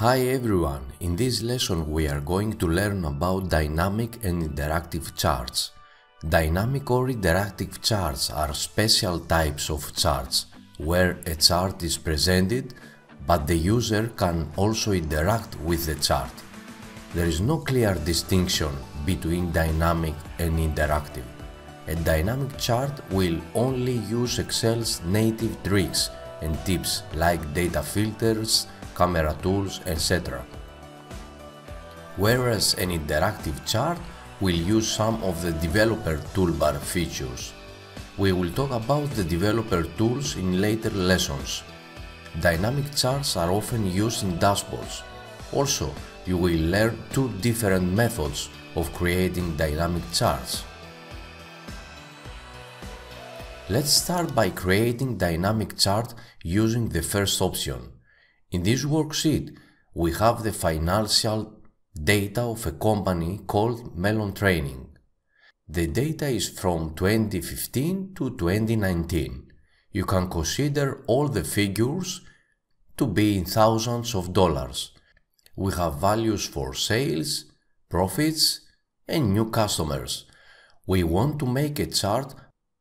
Hi everyone, in this lesson we are going to learn about dynamic and interactive charts. Dynamic or interactive charts are special types of charts, where a chart is presented, but the user can also interact with the chart. There is no clear distinction between dynamic and interactive. A dynamic chart will only use Excel's native tricks and tips like data filters, camera tools, etc. Whereas an interactive chart will use some of the developer toolbar features. We will talk about the developer tools in later lessons. Dynamic charts are often used in dashboards. Also, you will learn two different methods of creating dynamic charts. Let's start by creating dynamic chart using the first option. In this worksheet, we have the financial data of a company called Melon Training. The data is from 2015 to 2019. You can consider all the figures to be in thousands of dollars. We have values for sales, profits, and new customers. We want to make a chart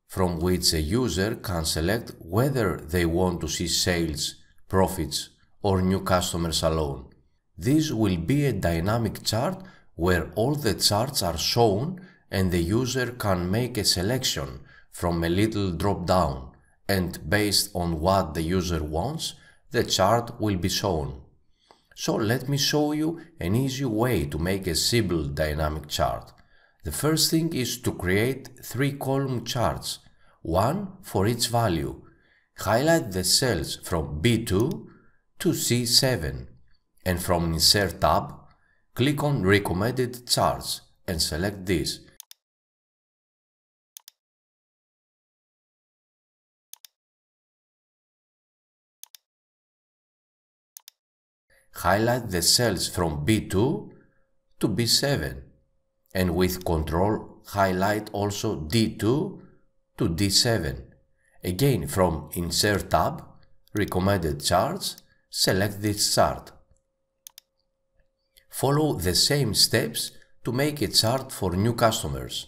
from which a user can select whether they want to see sales, profits, or new customers alone. This will be a dynamic chart where all the charts are shown and the user can make a selection from a little drop down and based on what the user wants, the chart will be shown. So let me show you an easy way to make a simple dynamic chart. The first thing is to create three column charts, one for each value. Highlight the cells from B2 to C7 and from Insert tab, click on Recommended Charts and select this. Highlight the cells from B2 to B7 and with Ctrl highlight also D2 to D7. Again from Insert tab, Recommended Charts select this chart. Follow the same steps to make a chart for new customers.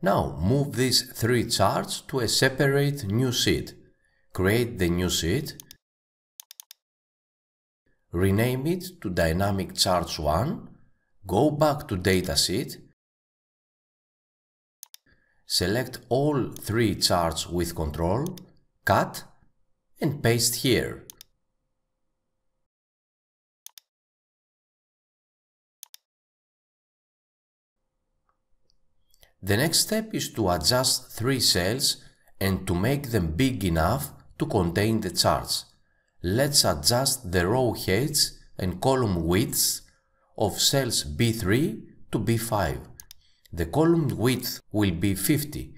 Now move these three charts to a separate new sheet. Create the new sheet rename it to dynamic charts 1, go back to Dataset, select all three charts with control, cut and paste here. The next step is to adjust three cells and to make them big enough to contain the charts let's adjust the row heights and column widths of cells B3 to B5. The column width will be 50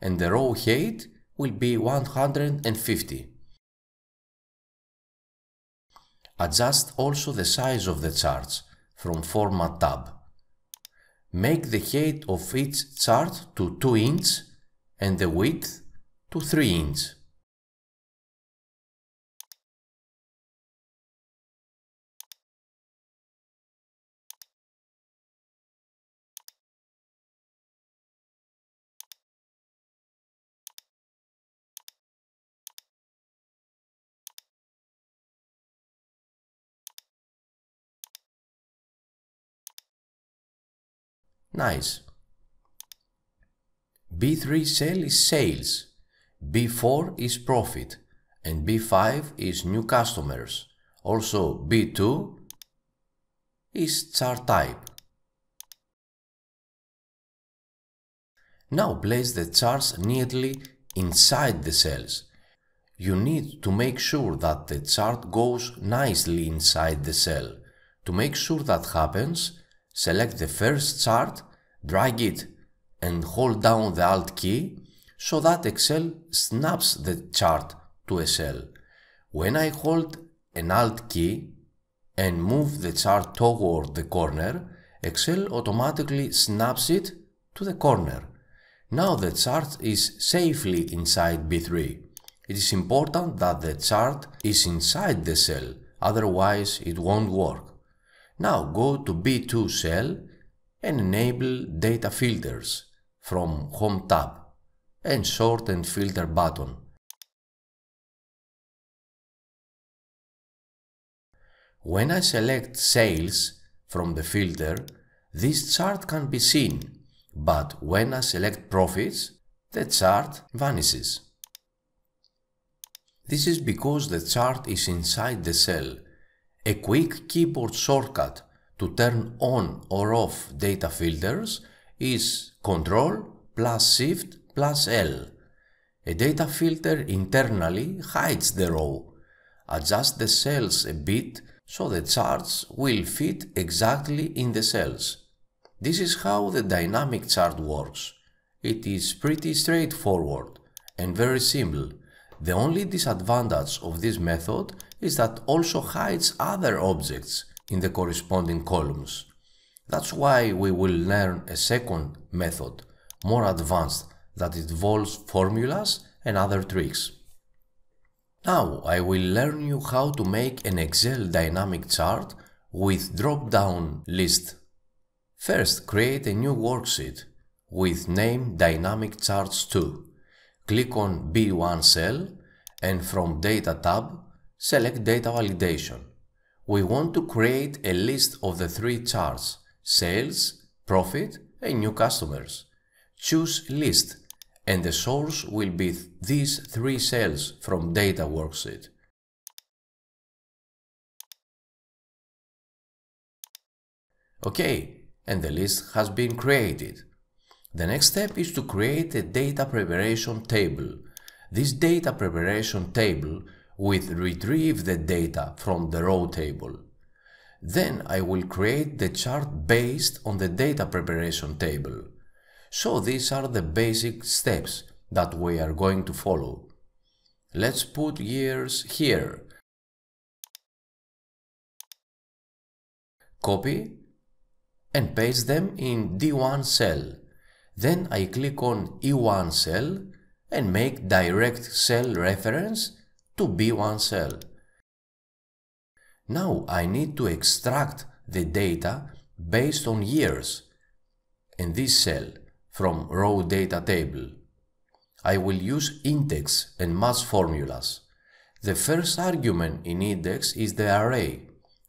and the row height will be 150. Adjust also the size of the charts from Format tab. Make the height of each chart to 2 inch and the width to 3 ints. Nice. B3 cell is sales. B4 is profit and B5 is new customers. Also B2 is chart type. Now place the charts neatly inside the cells. You need to make sure that the chart goes nicely inside the cell. To make sure that happens, select the first chart, drag it and hold down the Alt key so that Excel snaps the chart to a cell. When I hold an Alt key and move the chart toward the corner, Excel automatically snaps it to the corner. Now the chart is safely inside B3. It is important that the chart is inside the cell, otherwise it won't work. Now go to B2 cell and enable data filters from Home tab and sort and filter button. When I select sales from the filter, this chart can be seen, but when I select profits, the chart vanishes. This is because the chart is inside the cell. A quick keyboard shortcut to turn on or off data filters is Ctrl plus Shift plus L. A data filter internally hides the row. Adjust the cells a bit so the charts will fit exactly in the cells. This is how the dynamic chart works. It is pretty straightforward and very simple. The only disadvantage of this method is that also hides other objects in the corresponding columns. That's why we will learn a second method, more advanced, that involves formulas and other tricks. Now I will learn you how to make an Excel dynamic chart with drop-down list. First, create a new worksheet with name Dynamic Charts 2. Click on B1 cell and from Data tab, select Data Validation. We want to create a list of the three charts, sales, profit and new customers. Choose list and the source will be these three cells from data worksheet. Okay, and the list has been created. The next step is to create a data preparation table. This data preparation table will retrieve the data from the row table. Then I will create the chart based on the data preparation table. So these are the basic steps that we are going to follow. Let's put years here. Copy and paste them in D1 cell. Then I click on E1 cell and make direct cell reference to B1 cell. Now I need to extract the data based on years in this cell from raw data table. I will use index and mass formulas. The first argument in index is the array,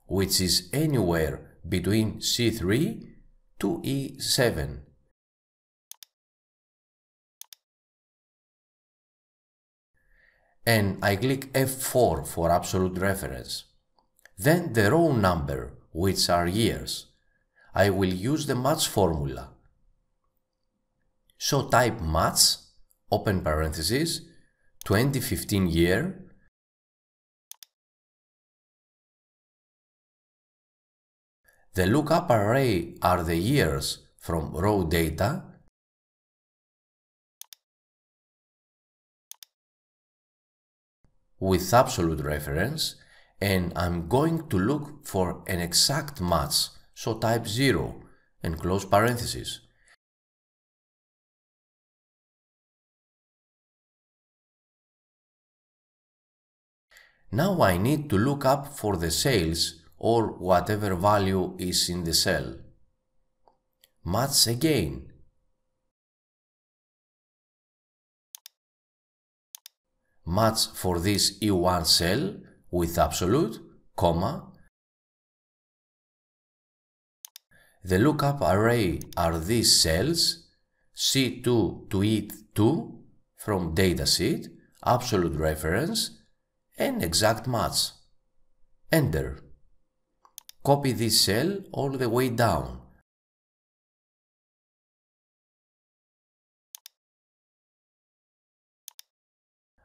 which is anywhere between C3 to E7. And I click F4 for absolute reference. Then the row number, which are years. I will use the match formula. So type maths, open parenthesis, 2015 year, The lookup array are the years from raw data with absolute reference and I'm going to look for an exact match, so type 0 and close parenthesis. Now I need to look up for the sales or whatever value is in the cell. Maths again. Maths for this E1 cell with absolute, comma. The lookup array are these cells C2 to E2 from dataset, absolute reference, and exact match. Enter. Copy this cell all the way down.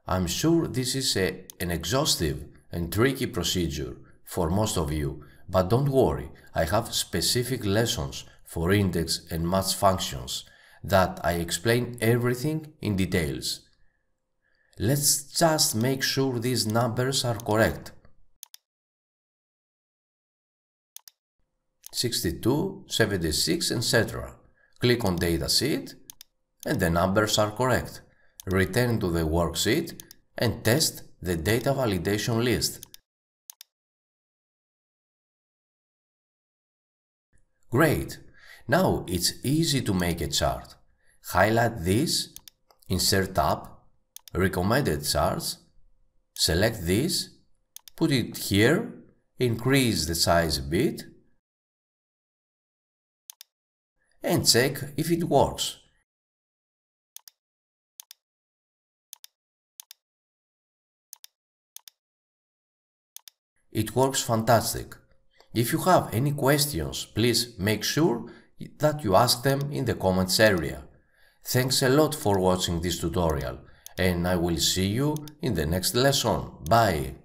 I'm sure this is a, an exhaustive and tricky procedure for most of you, but don't worry, I have specific lessons for index and match functions that I explain everything in details. Let's just make sure these numbers are correct. 62, 76, etc. Click on data sheet and the numbers are correct. Return to the worksheet and test the data validation list. Great! Now it's easy to make a chart. Highlight this, insert tab recommended charts, select this, put it here, increase the size a bit, and check if it works. It works fantastic. If you have any questions, please make sure that you ask them in the comments area. Thanks a lot for watching this tutorial and I will see you in the next lesson. Bye!